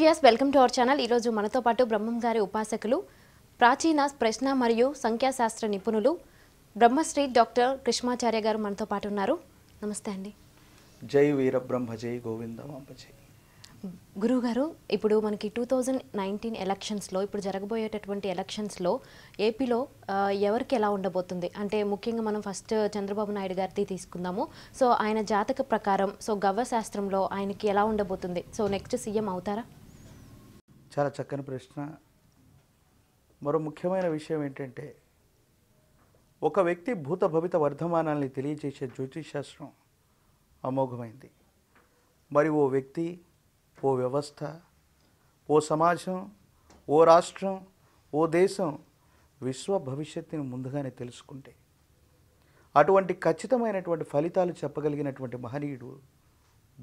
views welcome to our channel ఈరోజు మనతో పాటు బ్రహ్మం గారి ఉపాసకులు ప్రాచీన ప్రశ్న మరియు సంఖ్యాశాస్త్ర నిపుణులు బ్రహ్మశ్రీ డాక్టర్ కృష్ణాచార్య గారు మనతో పాటు ఉన్నారు నమస్తే అండి జై బ్రహ్మ జై గోవింద జై ఇప్పుడు మనకి టూ థౌజండ్ నైన్టీన్ ఎలక్షన్స్లో ఇప్పుడు జరగబోయేటటువంటి ఎలక్షన్స్లో ఏపీలో ఎవరికి ఎలా ఉండబోతుంది అంటే ముఖ్యంగా మనం ఫస్ట్ చంద్రబాబు నాయుడు గారిది తీసుకుందాము సో ఆయన జాతక ప్రకారం సో గవ్వ శాస్త్రంలో ఆయనకి ఎలా ఉండబోతుంది సో నెక్స్ట్ సీఎం అవుతారా చాలా చక్కని ప్రశ్న మరో ముఖ్యమైన విషయం ఏంటంటే ఒక వ్యక్తి భూత భవిత వర్ధమానాల్ని తెలియజేసే జ్యోతిషాస్త్రం అమోఘమైంది మరి ఓ వ్యక్తి ఓ వ్యవస్థ ఓ సమాజం ఓ రాష్ట్రం ఓ దేశం విశ్వ భవిష్యత్తుని ముందుగానే తెలుసుకుంటే అటువంటి ఖచ్చితమైనటువంటి ఫలితాలు చెప్పగలిగినటువంటి మహనీయుడు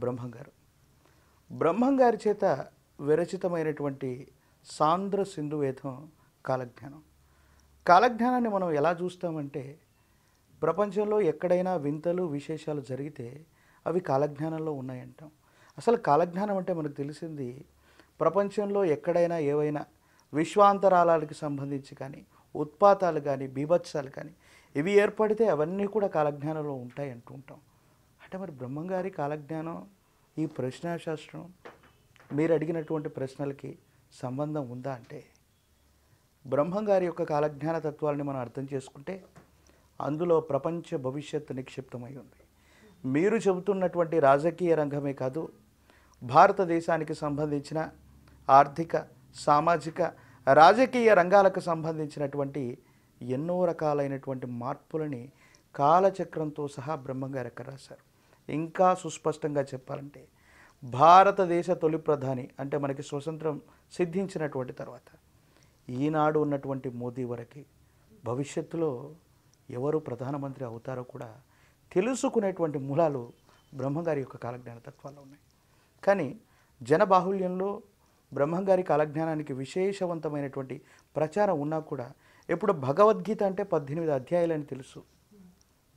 బ్రహ్మంగారు బ్రహ్మంగారి చేత విరచితమైనటువంటి సాంద్ర సింధు కాలజ్ఞానం కాలజ్ఞానాన్ని మనం ఎలా చూస్తామంటే ప్రపంచంలో ఎక్కడైనా వింతలు విశేషాలు జరిగితే అవి కాలజ్ఞానంలో ఉన్నాయంటాం అసలు కాలజ్ఞానం అంటే మనకు తెలిసింది ప్రపంచంలో ఎక్కడైనా ఏవైనా విశ్వాంతరాలకి సంబంధించి కానీ ఉత్పాతాలు కానీ బీభత్సాలు కానీ ఇవి ఏర్పడితే అవన్నీ కూడా కాలజ్ఞానంలో ఉంటాయి అంటుంటాం అంటే మరి బ్రహ్మంగారి కాలజ్ఞానం ఈ ప్రశ్నాశాస్త్రం మీరు అడిగినటువంటి ప్రశ్నలకి సంబంధం ఉందా అంటే బ్రహ్మంగారి యొక్క కాలజ్ఞాన తత్వాలని మనం అర్థం చేసుకుంటే అందులో ప్రపంచ భవిష్యత్తు నిక్షిప్తమై ఉంది మీరు చెబుతున్నటువంటి రాజకీయ రంగమే కాదు భారతదేశానికి సంబంధించిన ఆర్థిక సామాజిక రాజకీయ రంగాలకు సంబంధించినటువంటి ఎన్నో రకాలైనటువంటి మార్పులని కాలచక్రంతో సహా బ్రహ్మంగారు ఎక్కడ రాశారు ఇంకా సుస్పష్టంగా చెప్పాలంటే భారతదేశ తొలి ప్రధాని అంటే మనకి స్వతంత్రం సిద్ధించినటువంటి తర్వాత ఈనాడు ఉన్నటువంటి మోదీ వరకు భవిష్యత్తులో ఎవరు ప్రధానమంత్రి అవుతారో కూడా తెలుసుకునేటువంటి మూలాలు బ్రహ్మగారి యొక్క కాలజ్ఞాన తత్వాల్లో ఉన్నాయి కానీ జనబాహుల్యంలో బ్రహ్మంగారి కాలజ్ఞానానికి విశేషవంతమైనటువంటి ప్రచారం ఉన్నా కూడా ఎప్పుడు భగవద్గీత అంటే పద్దెనిమిది అధ్యాయాలని తెలుసు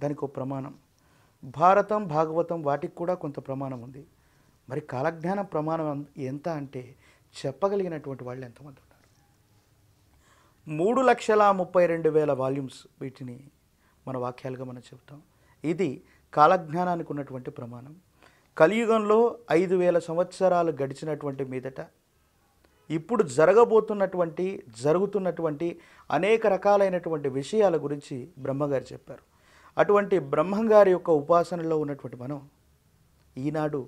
దానికి ఒక ప్రమాణం భారతం భాగవతం వాటికి కూడా కొంత ప్రమాణం ఉంది మరి కాలజ్ఞాన ప్రమాణం ఎంత అంటే చెప్పగలిగినటువంటి వాళ్ళు ఎంతమంది ఉన్నారు మూడు లక్షల ముప్పై రెండు వేల వాల్యూమ్స్ వీటిని మన వాక్యాలుగా మనం చెప్తాం ఇది కాలజ్ఞానానికి ఉన్నటువంటి ప్రమాణం కలియుగంలో ఐదు వేల సంవత్సరాలు గడిచినటువంటి మీదట ఇప్పుడు జరగబోతున్నటువంటి జరుగుతున్నటువంటి అనేక రకాలైనటువంటి విషయాల గురించి బ్రహ్మగారు చెప్పారు అటువంటి బ్రహ్మంగారి యొక్క ఉపాసనలో ఉన్నటువంటి మనం ఈనాడు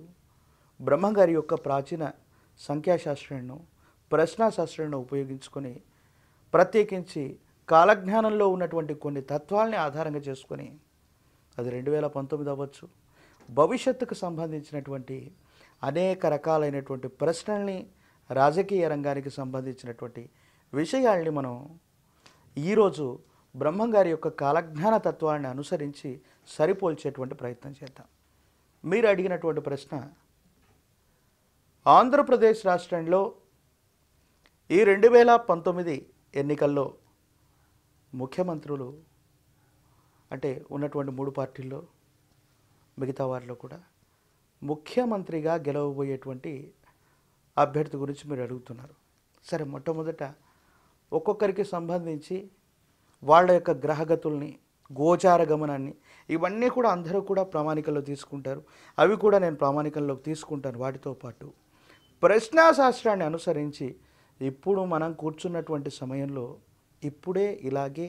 బ్రహ్మగారి యొక్క ప్రాచీన సంఖ్యాశాస్త్రాన్ని ప్రశ్నాశాస్త్రాన్ని ఉపయోగించుకొని ప్రత్యేకించి కాలజ్ఞానంలో ఉన్నటువంటి కొన్ని తత్వాల్ని ఆధారంగా చేసుకొని అది రెండు వేల పంతొమ్మిది అవ్వచ్చు భవిష్యత్తుకు సంబంధించినటువంటి అనేక రకాలైనటువంటి ప్రశ్నల్ని రాజకీయ రంగానికి సంబంధించినటువంటి విషయాల్ని మనం ఈరోజు బ్రహ్మంగారి యొక్క కాలజ్ఞాన తత్వాన్ని అనుసరించి సరిపోల్చేటువంటి ప్రయత్నం చేద్దాం మీరు అడిగినటువంటి ప్రశ్న ఆంధ్రప్రదేశ్ రాష్ట్రంలో ఈ రెండు వేల పంతొమ్మిది ఎన్నికల్లో ముఖ్యమంత్రులు అంటే ఉన్నటువంటి మూడు పార్టీల్లో మిగతా వారిలో కూడా ముఖ్యమంత్రిగా గెలవబోయేటువంటి అభ్యర్థి గురించి మీరు అడుగుతున్నారు సరే మొట్టమొదట ఒక్కొక్కరికి సంబంధించి వాళ్ళ యొక్క గ్రహగతుల్ని గోచార గమనాన్ని ఇవన్నీ కూడా అందరూ కూడా ప్రామాణికంలో తీసుకుంటారు అవి కూడా నేను ప్రామాణికంలోకి తీసుకుంటాను వాటితో పాటు ప్రశ్నాశాస్త్రాన్ని అనుసరించి ఇప్పుడు మనం కూర్చున్నటువంటి సమయంలో ఇప్పుడే ఇలాగే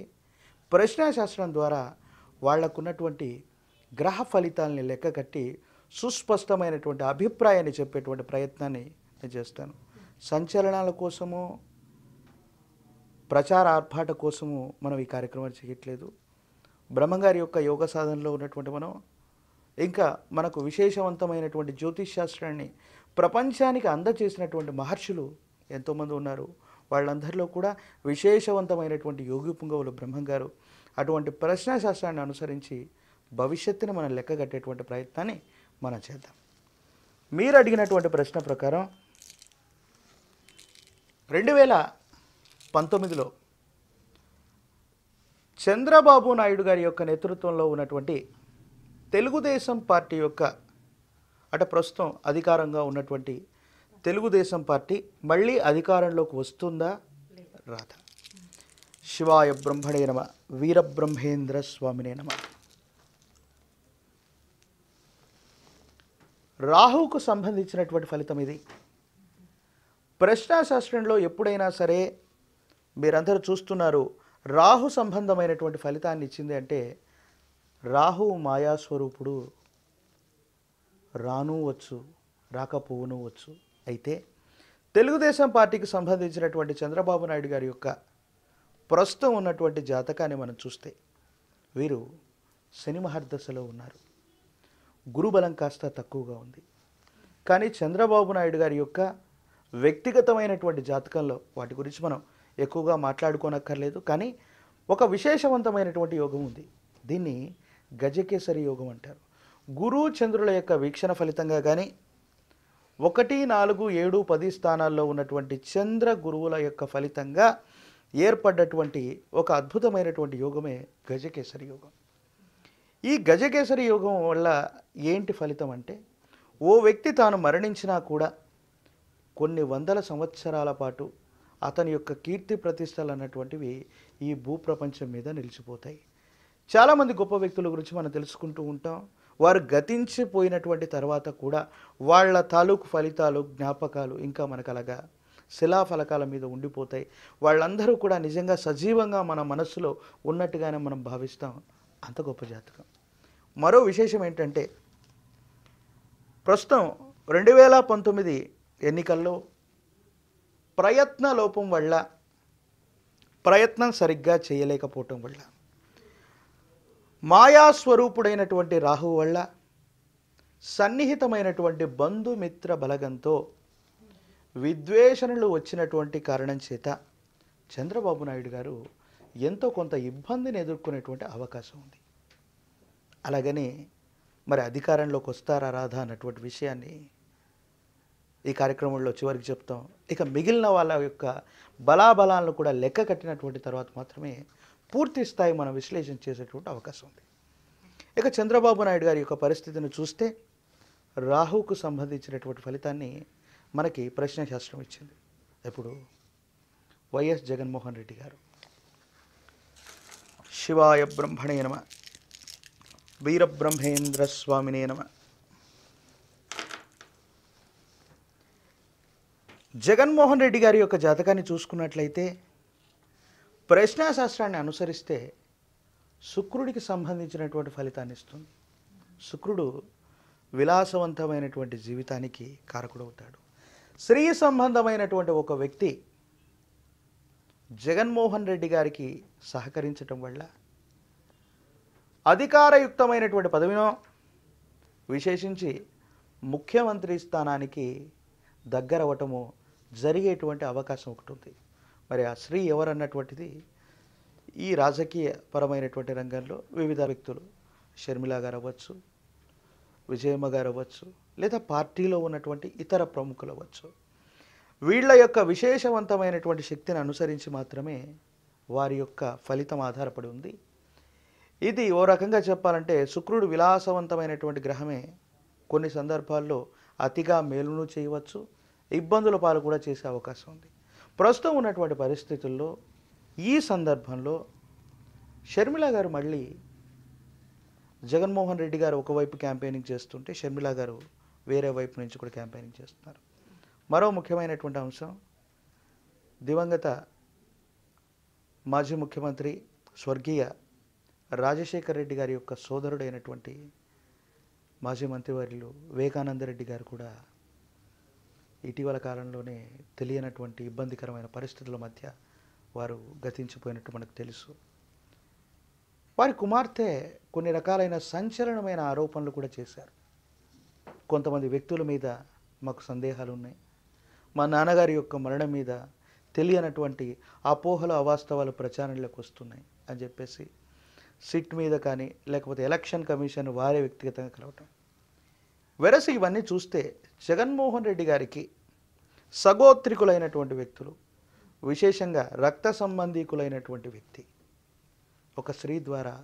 ప్రశ్నాశాస్త్రం ద్వారా వాళ్లకున్నటువంటి గ్రహ ఫలితాలని లెక్క కట్టి సుస్పష్టమైనటువంటి అభిప్రాయాన్ని చెప్పేటువంటి ప్రయత్నాన్ని నేను చేస్తాను సంచలనాల కోసము ప్రచార ఆర్భాట కోసము మనం ఈ కార్యక్రమాన్ని చేయట్లేదు బ్రహ్మగారి యొక్క యోగ సాధనలో ఉన్నటువంటి మనం ఇంకా మనకు విశేషవంతమైనటువంటి జ్యోతిష్ శాస్త్రాన్ని ప్రపంచానికి అందజేసినటువంటి మహర్షులు ఎంతోమంది ఉన్నారు వాళ్ళందరిలో కూడా విశేషవంతమైనటువంటి యోగి పుంగవులు బ్రహ్మంగారు అటువంటి ప్రశ్నాశాస్త్రాన్ని అనుసరించి భవిష్యత్తుని మనం లెక్కగట్టేటువంటి ప్రయత్నాన్ని మనం చేద్దాం మీరు అడిగినటువంటి ప్రశ్న ప్రకారం రెండు వేల పంతొమ్మిదిలో చంద్రబాబు నాయుడు గారి యొక్క నేతృత్వంలో ఉన్నటువంటి తెలుగుదేశం పార్టీ యొక్క అట ప్రస్తుతం అధికారంగా ఉన్నటువంటి తెలుగుదేశం పార్టీ మళ్ళీ అధికారంలోకి వస్తుందా రాదా శివాయ బ్రహ్మణే నమ వీరబ్రహ్మేంద్ర స్వామినే నమ రాహుకు సంబంధించినటువంటి ఫలితం ఇది ప్రశ్నాశాస్త్రంలో ఎప్పుడైనా సరే మీరందరూ చూస్తున్నారు రాహు సంబంధమైనటువంటి ఫలితాన్ని ఇచ్చింది అంటే రాహువు మాయాస్వరూపుడు రాను వచ్చు రాకపోవును వచ్చు అయితే తెలుగుదేశం పార్టీకి సంబంధించినటువంటి చంద్రబాబు నాయుడు గారి యొక్క ప్రస్తుతం ఉన్నటువంటి జాతకాన్ని మనం చూస్తే వీరు శని మహర్దశలో ఉన్నారు గురుబలం కాస్త తక్కువగా ఉంది కానీ చంద్రబాబు నాయుడు గారి యొక్క వ్యక్తిగతమైనటువంటి జాతకంలో వాటి గురించి మనం ఎక్కువగా మాట్లాడుకోనక్కర్లేదు కానీ ఒక విశేషవంతమైనటువంటి యోగం ఉంది దీన్ని గజకేసరి యోగం అంటారు గురు చంద్రుల యొక్క వీక్షణ ఫలితంగా కానీ ఒకటి నాలుగు ఏడు పది స్థానాల్లో ఉన్నటువంటి చంద్ర గురువుల యొక్క ఫలితంగా ఏర్పడ్డటువంటి ఒక అద్భుతమైనటువంటి యోగమే గజకేసరి యోగం ఈ గజకేసరి యోగం వల్ల ఏంటి ఫలితం అంటే ఓ వ్యక్తి తాను మరణించినా కూడా కొన్ని వందల సంవత్సరాల పాటు అతని యొక్క కీర్తి ప్రతిష్టలు అన్నటువంటివి ఈ భూప్రపంచం మీద నిలిచిపోతాయి చాలామంది గొప్ప వ్యక్తుల గురించి మనం తెలుసుకుంటూ ఉంటాం వారు గతించిపోయినటువంటి తర్వాత కూడా వాళ్ళ తాలూకు ఫలితాలు జ్ఞాపకాలు ఇంకా మనకు అలాగా శిలాఫలకాల మీద ఉండిపోతాయి వాళ్ళందరూ కూడా నిజంగా సజీవంగా మన మనస్సులో ఉన్నట్టుగానే మనం భావిస్తాం అంత గొప్ప జాతకం మరో విశేషం ఏంటంటే ప్రస్తుతం రెండు వేల పంతొమ్మిది ఎన్నికల్లో ప్రయత్న లోపం వల్ల ప్రయత్నం సరిగ్గా చేయలేకపోవటం వల్ల మాయాస్వరూపుడైనటువంటి రాహువు వల్ల సన్నిహితమైనటువంటి బంధుమిత్ర బలగంతో విద్వేషణలు వచ్చినటువంటి కారణం చేత చంద్రబాబు నాయుడు గారు ఎంతో కొంత ఇబ్బందిని ఎదుర్కొనేటువంటి అవకాశం ఉంది అలాగని మరి అధికారంలోకి వస్తారా రాధా అన్నటువంటి విషయాన్ని ఈ కార్యక్రమంలో చివరికి చెప్తాం ఇక మిగిలిన వాళ్ళ యొక్క బలాబలాలను కూడా లెక్క కట్టినటువంటి తర్వాత మాత్రమే పూర్తి స్థాయి మనం విశ్లేషణ చేసేటువంటి అవకాశం ఉంది ఇక చంద్రబాబు నాయుడు గారి యొక్క పరిస్థితిని చూస్తే రాహుకు సంబంధించినటువంటి ఫలితాన్ని మనకి ప్రశ్నశాస్త్రం ఇచ్చింది ఇప్పుడు వైఎస్ జగన్మోహన్ రెడ్డి గారు శివాయ బ్రహ్మణే నమ వీరబ్రహ్మేంద్ర స్వామినే నమ జగన్మోహన్ రెడ్డి గారి యొక్క జాతకాన్ని చూసుకున్నట్లయితే ప్రశ్నాశాస్త్రాన్ని అనుసరిస్తే శుక్రుడికి సంబంధించినటువంటి ఫలితాన్ని ఇస్తుంది శుక్రుడు విలాసవంతమైనటువంటి జీవితానికి కారకుడవుతాడు స్త్రీ సంబంధమైనటువంటి ఒక వ్యక్తి జగన్మోహన్ రెడ్డి గారికి సహకరించటం వల్ల అధికారయుక్తమైనటువంటి పదవినో విశేషించి ముఖ్యమంత్రి స్థానానికి దగ్గరవటము జరిగేటువంటి అవకాశం ఒకటి ఉంది మరి ఆ స్త్రీ ఎవరన్నటువంటిది ఈ రాజకీయ పరమైనటువంటి రంగంలో వివిధ వ్యక్తులు షర్మిల గారు అవ్వచ్చు విజయమ్మ గారు అవ్వచ్చు లేదా పార్టీలో ఉన్నటువంటి ఇతర ప్రముఖులు అవ్వచ్చు వీళ్ళ యొక్క విశేషవంతమైనటువంటి శక్తిని అనుసరించి మాత్రమే వారి యొక్క ఫలితం ఆధారపడి ఉంది ఇది ఓ రకంగా చెప్పాలంటే శుక్రుడు విలాసవంతమైనటువంటి గ్రహమే కొన్ని సందర్భాల్లో అతిగా మేలును చేయవచ్చు ఇబ్బందుల పాలు కూడా చేసే అవకాశం ఉంది ప్రస్తుతం ఉన్నటువంటి పరిస్థితుల్లో ఈ సందర్భంలో షర్మిల గారు మళ్ళీ జగన్మోహన్ రెడ్డి గారు ఒకవైపు క్యాంపెయినింగ్ చేస్తుంటే షర్మిల గారు వేరే వైపు నుంచి కూడా క్యాంపెయినింగ్ చేస్తున్నారు మరో ముఖ్యమైనటువంటి అంశం దివంగత మాజీ ముఖ్యమంత్రి స్వర్గీయ రాజశేఖర్ రెడ్డి గారి యొక్క సోదరుడైనటువంటి మాజీ మంత్రివర్యులు వివేకానంద రెడ్డి గారు కూడా ఇటీవల కాలంలోనే తెలియనటువంటి ఇబ్బందికరమైన పరిస్థితుల మధ్య వారు గతించిపోయినట్టు మనకు తెలుసు వారి కుమార్తె కొన్ని రకాలైన సంచలనమైన ఆరోపణలు కూడా చేశారు కొంతమంది వ్యక్తుల మీద మాకు సందేహాలు ఉన్నాయి మా నాన్నగారి యొక్క మరణం మీద తెలియనటువంటి అపోహలు అవాస్తవాలు ప్రచారంలోకి వస్తున్నాయి అని చెప్పేసి సిట్ మీద కానీ లేకపోతే ఎలక్షన్ కమిషన్ వారే వ్యక్తిగతంగా కలవటం వెరసి ఇవన్నీ చూస్తే జగన్మోహన్ రెడ్డి గారికి సగోత్రికులైనటువంటి వ్యక్తులు విశేషంగా రక్త సంబంధీకులైనటువంటి వ్యక్తి ఒక స్త్రీ ద్వారా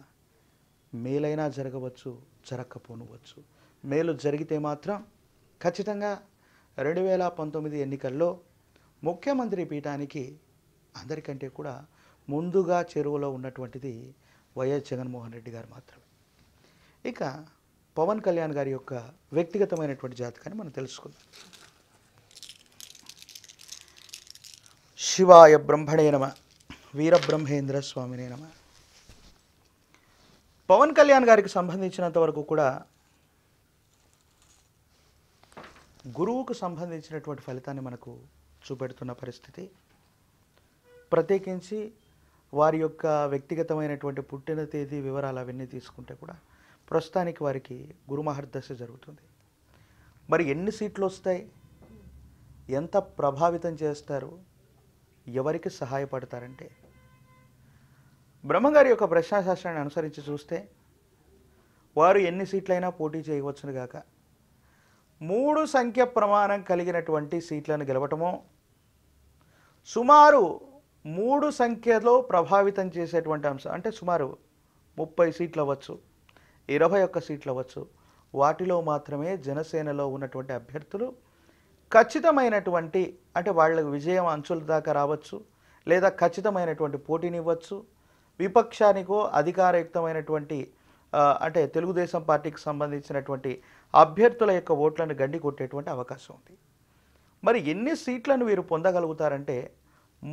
మేలైనా జరగవచ్చు జరగకపోనవచ్చు మేలు జరిగితే మాత్రం ఖచ్చితంగా రెండు వేల పంతొమ్మిది ఎన్నికల్లో ముఖ్యమంత్రి పీఠానికి అందరికంటే కూడా ముందుగా చెరువులో ఉన్నటువంటిది వైఎస్ జగన్మోహన్ రెడ్డి గారు మాత్రమే ఇక పవన్ కళ్యాణ్ గారి యొక్క వ్యక్తిగతమైనటువంటి జాతకాన్ని మనం తెలుసుకుందాం శివాయ బ్రహ్మణే నమ వీరబ్రహ్మేంద్ర స్వామినే నమ పవన్ కళ్యాణ్ గారికి సంబంధించినంత వరకు కూడా గురువుకు సంబంధించినటువంటి ఫలితాన్ని మనకు చూపెడుతున్న పరిస్థితి ప్రత్యేకించి వారి యొక్క వ్యక్తిగతమైనటువంటి పుట్టిన తేదీ వివరాలు అవన్నీ తీసుకుంటే కూడా ప్రస్తుతానికి వారికి గురుమహర్దశ జరుగుతుంది మరి ఎన్ని సీట్లు వస్తాయి ఎంత ప్రభావితం చేస్తారు ఎవరికి సహాయపడతారంటే బ్రహ్మగారి యొక్క ప్రశ్నాశాస్త్రాన్ని అనుసరించి చూస్తే వారు ఎన్ని సీట్లైనా పోటీ చేయవచ్చును గాక మూడు సంఖ్య ప్రమాణం కలిగినటువంటి సీట్లను గెలవటమో సుమారు మూడు సంఖ్యలో ప్రభావితం చేసేటువంటి అంశం అంటే సుమారు ముప్పై సీట్లు అవ్వచ్చు ఇరవై ఒక్క సీట్లు అవ్వచ్చు వాటిలో మాత్రమే జనసేనలో ఉన్నటువంటి అభ్యర్థులు ఖచ్చితమైనటువంటి అంటే వాళ్ళకు విజయం అంచుల దాకా రావచ్చు లేదా ఖచ్చితమైనటువంటి పోటీనివ్వచ్చు విపక్షానికో అధికారయుక్తమైనటువంటి అంటే తెలుగుదేశం పార్టీకి సంబంధించినటువంటి అభ్యర్థుల యొక్క ఓట్లను గండి కొట్టేటువంటి అవకాశం ఉంది మరి ఎన్ని సీట్లను వీరు పొందగలుగుతారంటే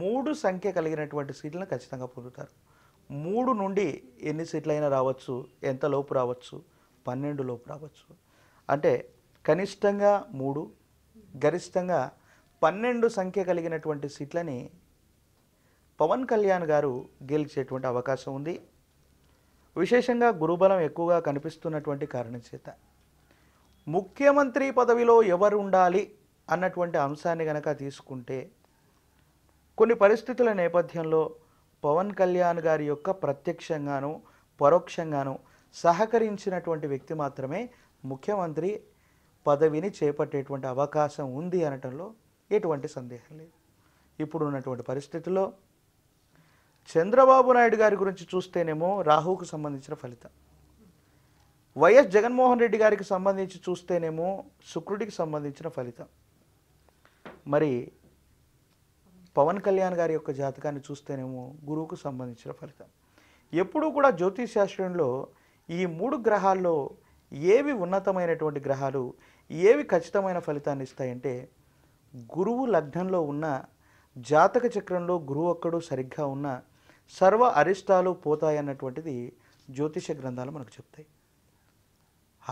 మూడు సంఖ్య కలిగినటువంటి సీట్లను ఖచ్చితంగా పొందుతారు మూడు నుండి ఎన్ని సీట్లు అయినా రావచ్చు ఎంత లోపు రావచ్చు పన్నెండు లోపు రావచ్చు అంటే కనిష్టంగా మూడు గరిష్టంగా పన్నెండు సంఖ్య కలిగినటువంటి సీట్లని పవన్ కళ్యాణ్ గారు గెలిచేటువంటి అవకాశం ఉంది విశేషంగా గురుబలం ఎక్కువగా కనిపిస్తున్నటువంటి కారణం చేత ముఖ్యమంత్రి పదవిలో ఎవరు ఉండాలి అన్నటువంటి అంశాన్ని గనక తీసుకుంటే కొన్ని పరిస్థితుల నేపథ్యంలో పవన్ కళ్యాణ్ గారి యొక్క ప్రత్యక్షంగాను పరోక్షంగాను సహకరించినటువంటి వ్యక్తి మాత్రమే ముఖ్యమంత్రి పదవిని చేపట్టేటువంటి అవకాశం ఉంది అనటంలో ఎటువంటి సందేహం లేదు ఇప్పుడున్నటువంటి పరిస్థితుల్లో చంద్రబాబు నాయుడు గారి గురించి చూస్తేనేమో రాహుకు సంబంధించిన ఫలితం వైఎస్ జగన్మోహన్ రెడ్డి గారికి సంబంధించి చూస్తేనేమో శుక్రుడికి సంబంధించిన ఫలితం మరి పవన్ కళ్యాణ్ గారి యొక్క జాతకాన్ని చూస్తేనేమో గురువుకు సంబంధించిన ఫలితం ఎప్పుడూ కూడా జ్యోతిష్ శాస్త్రంలో ఈ మూడు గ్రహాల్లో ఏవి ఉన్నతమైనటువంటి గ్రహాలు ఏవి ఖచ్చితమైన ఫలితాన్ని ఇస్తాయంటే గురువు లగ్నంలో ఉన్న జాతక చక్రంలో గురువు ఒక్కడు సరిగ్గా ఉన్న సర్వ అరిష్టాలు పోతాయన్నటువంటిది జ్యోతిష గ్రంథాలు మనకు చెప్తాయి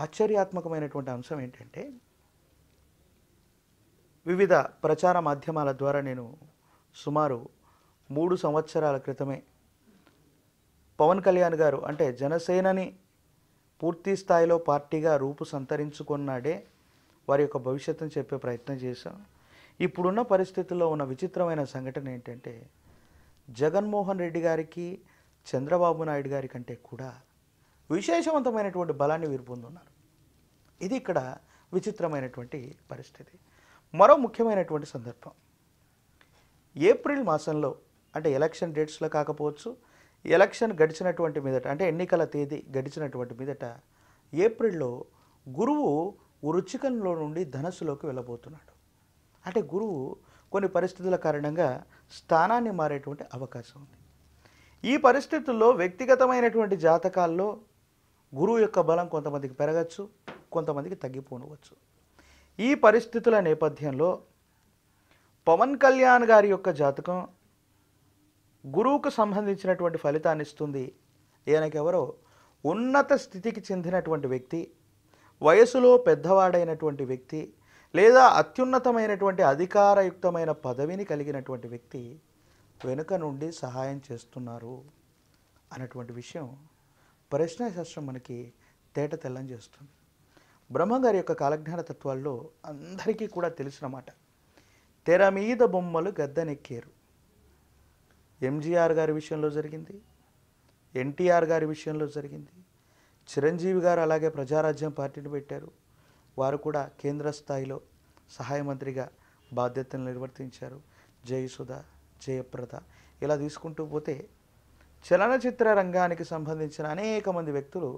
ఆశ్చర్యాత్మకమైనటువంటి అంశం ఏంటంటే వివిధ ప్రచార మాధ్యమాల ద్వారా నేను సుమారు మూడు సంవత్సరాల క్రితమే పవన్ కళ్యాణ్ గారు అంటే జనసేనని పూర్తి స్థాయిలో పార్టీగా రూపు సంతరించుకున్నాడే వారి యొక్క భవిష్యత్తును చెప్పే ప్రయత్నం చేశాం ఇప్పుడున్న పరిస్థితుల్లో ఉన్న విచిత్రమైన సంఘటన ఏంటంటే జగన్మోహన్ రెడ్డి గారికి చంద్రబాబు నాయుడు గారి కంటే కూడా విశేషవంతమైనటువంటి బలాన్ని వీరు పొందున్నారు ఇది ఇక్కడ విచిత్రమైనటువంటి పరిస్థితి మరో ముఖ్యమైనటువంటి సందర్భం ఏప్రిల్ మాసంలో అంటే ఎలక్షన్ డేట్స్లో కాకపోవచ్చు ఎలక్షన్ గడిచినటువంటి మీదట అంటే ఎన్నికల తేదీ గడిచినటువంటి మీదట ఏప్రిల్లో గురువు వృచ్చికంలో నుండి ధనస్సులోకి వెళ్ళబోతున్నాడు అంటే గురువు కొన్ని పరిస్థితుల కారణంగా స్థానాన్ని మారేటువంటి అవకాశం ఉంది ఈ పరిస్థితుల్లో వ్యక్తిగతమైనటువంటి జాతకాల్లో గురువు యొక్క బలం కొంతమందికి పెరగచ్చు కొంతమందికి తగ్గిపోనవచ్చు ఈ పరిస్థితుల నేపథ్యంలో పవన్ కళ్యాణ్ గారి యొక్క జాతకం గురువుకు సంబంధించినటువంటి ఫలితాన్ని ఇస్తుంది ఈయనకెవరో ఉన్నత స్థితికి చెందినటువంటి వ్యక్తి వయసులో పెద్దవాడైనటువంటి వ్యక్తి లేదా అత్యున్నతమైనటువంటి అధికారయుక్తమైన పదవిని కలిగినటువంటి వ్యక్తి వెనుక నుండి సహాయం చేస్తున్నారు అన్నటువంటి విషయం ప్రశ్నశాస్త్రం మనకి తేట తెల్లం చేస్తుంది బ్రహ్మగారి యొక్క కాలజ్ఞాన తత్వాల్లో అందరికీ కూడా తెలిసిన మాట తెర మీద బొమ్మలు గద్దెనెక్కారు ఎంజీఆర్ గారి విషయంలో జరిగింది ఎన్టీఆర్ గారి విషయంలో జరిగింది చిరంజీవి గారు అలాగే ప్రజారాజ్యం పార్టీని పెట్టారు వారు కూడా కేంద్ర స్థాయిలో సహాయ మంత్రిగా బాధ్యతను నిర్వర్తించారు జయసుధ జయప్రద ఇలా తీసుకుంటూ పోతే చలనచిత్ర రంగానికి సంబంధించిన అనేక మంది వ్యక్తులు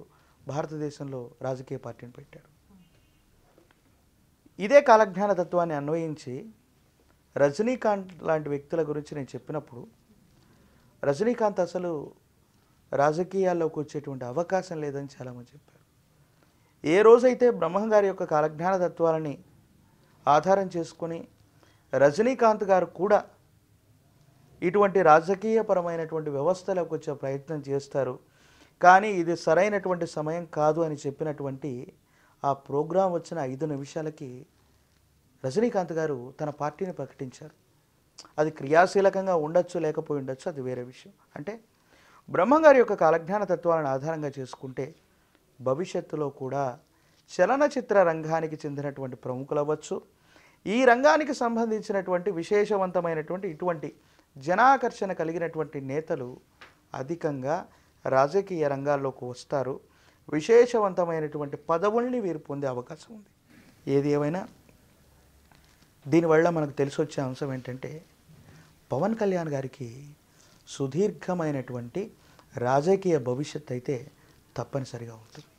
భారతదేశంలో రాజకీయ పార్టీని పెట్టారు ఇదే కాలజ్ఞాన తత్వాన్ని అన్వయించి రజనీకాంత్ లాంటి వ్యక్తుల గురించి నేను చెప్పినప్పుడు రజనీకాంత్ అసలు రాజకీయాల్లోకి వచ్చేటువంటి అవకాశం లేదని చాలామంది చెప్పారు ఏ రోజైతే బ్రహ్మంగారి యొక్క కాలజ్ఞాన తత్వాలని ఆధారం చేసుకొని రజనీకాంత్ గారు కూడా ఇటువంటి రాజకీయపరమైనటువంటి వ్యవస్థలోకి వచ్చే ప్రయత్నం చేస్తారు కానీ ఇది సరైనటువంటి సమయం కాదు అని చెప్పినటువంటి ఆ ప్రోగ్రాం వచ్చిన ఐదు నిమిషాలకి రజనీకాంత్ గారు తన పార్టీని ప్రకటించారు అది క్రియాశీలకంగా ఉండొచ్చు లేకపోయి ఉండొచ్చు అది వేరే విషయం అంటే బ్రహ్మంగారి యొక్క కాలజ్ఞాన తత్వాలను ఆధారంగా చేసుకుంటే భవిష్యత్తులో కూడా చలనచిత్ర రంగానికి చెందినటువంటి ప్రముఖులు అవ్వచ్చు ఈ రంగానికి సంబంధించినటువంటి విశేషవంతమైనటువంటి ఇటువంటి జనాకర్షణ కలిగినటువంటి నేతలు అధికంగా రాజకీయ రంగాల్లోకి వస్తారు విశేషవంతమైనటువంటి పదవుల్ని వీరు పొందే అవకాశం ఉంది ఏది ఏమైనా దీని వల్లా మనకు తెలుసోచ్చిన అంశం ఏంటంటే భవన్ కళ్యాణ్ గారికి సుదీర్ఘమైనటువంటి రాజకీయ భవిష్యత్తు అయితే తప్పనిసరిగా అవుతుంది